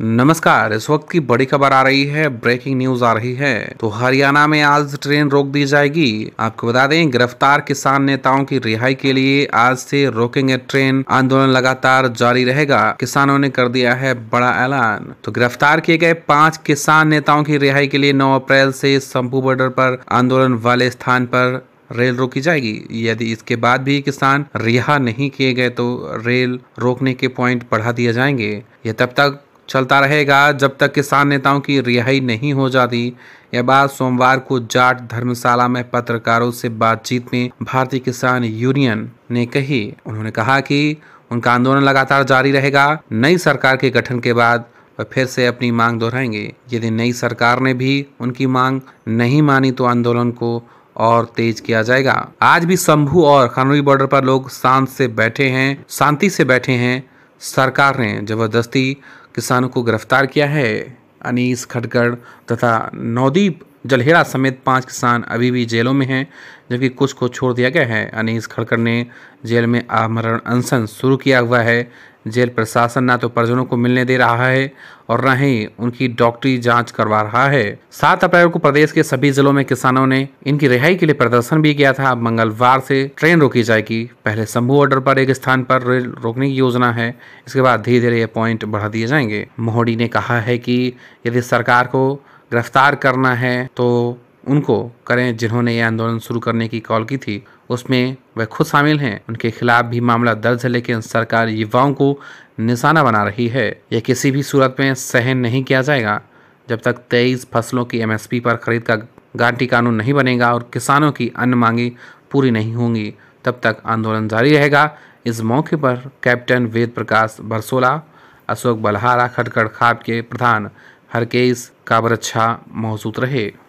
नमस्कार इस वक्त की बड़ी खबर आ रही है ब्रेकिंग न्यूज आ रही है तो हरियाणा में आज ट्रेन रोक दी जाएगी आपको बता दें गिरफ्तार किसान नेताओं की रिहाई के लिए आज से रोकेंगे ट्रेन आंदोलन लगातार जारी रहेगा किसानों ने कर दिया है बड़ा ऐलान तो गिरफ्तार किए गए पांच किसान नेताओं की रिहाई के लिए नौ अप्रैल से शंपू बॉर्डर पर आंदोलन वाले स्थान पर रेल रोकी जाएगी यदि इसके बाद भी किसान रिहा नहीं किए गए तो रेल रोकने के पॉइंट बढ़ा दिए जाएंगे यह तब तक चलता रहेगा जब तक किसान नेताओं की रिहाई नहीं हो जाती यह बात सोमवार को जाट धर्मशाला में पत्रकारों से बातचीत में भारतीय किसान यूनियन ने कही उन्होंने कहा कि उनका आंदोलन लगातार जारी रहेगा नई सरकार के गठन के बाद वह फिर से अपनी मांग दोहराएंगे यदि नई सरकार ने भी उनकी मांग नहीं मानी तो आंदोलन को और तेज किया जाएगा आज भी शंभू और खनौरी बॉर्डर पर लोग शांत से बैठे हैं शांति से बैठे हैं सरकार ने जबरदस्ती किसानों को गिरफ्तार किया है अनीस खटगढ़ तथा नवदीप जलहेड़ा समेत पांच किसान अभी भी जेलों में हैं जबकि कुछ को छोड़ दिया गया है अनिश खड़कर ने जेल में आमरण अनशन शुरू किया हुआ है जेल प्रशासन ना तो परिजनों को मिलने दे रहा है और न ही उनकी डॉक्टरी जांच करवा रहा है सात अप्रैल को प्रदेश के सभी जिलों में किसानों ने इनकी रिहाई के लिए प्रदर्शन भी किया था अब मंगलवार से ट्रेन रोकी जाएगी पहले शंभू ऑर्डर पर एक स्थान पर रेल रोकने की योजना है इसके बाद धीरे धीरे ये पॉइंट बढ़ा दिए जाएंगे मोहड़ी ने कहा है कि यदि सरकार को गिरफ्तार करना है तो उनको करें जिन्होंने ये आंदोलन शुरू करने की कॉल की थी उसमें वह खुद शामिल हैं उनके खिलाफ भी मामला दर्ज है लेकिन सरकार युवाओं को निशाना बना रही है यह किसी भी सूरत में सहन नहीं किया जाएगा जब तक तेईस फसलों की एमएसपी पर खरीद का गारंटी कानून नहीं बनेगा और किसानों की अन्य मांगे पूरी नहीं होंगी तब तक आंदोलन जारी रहेगा इस मौके पर कैप्टन वेद प्रकाश बरसोला अशोक बलहारा खटखड़ खाप के प्रधान हर केस काबर अच्छा महसूस रहे